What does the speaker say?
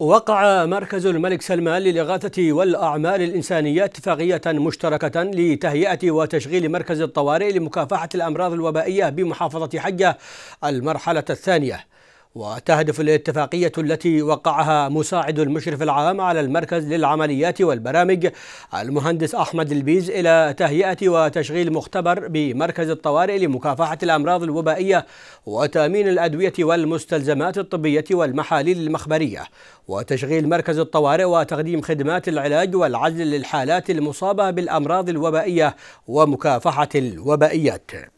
وقع مركز الملك سلمان للإغاثة والأعمال الإنسانية اتفاقية مشتركة لتهيئة وتشغيل مركز الطوارئ لمكافحة الأمراض الوبائية بمحافظة حجة المرحلة الثانية وتهدف الاتفاقية التي وقعها مساعد المشرف العام على المركز للعمليات والبرامج المهندس أحمد البيز إلى تهيئة وتشغيل مختبر بمركز الطوارئ لمكافحة الأمراض الوبائية وتأمين الأدوية والمستلزمات الطبية والمحاليل المخبرية وتشغيل مركز الطوارئ وتقديم خدمات العلاج والعزل للحالات المصابة بالأمراض الوبائية ومكافحة الوبائيات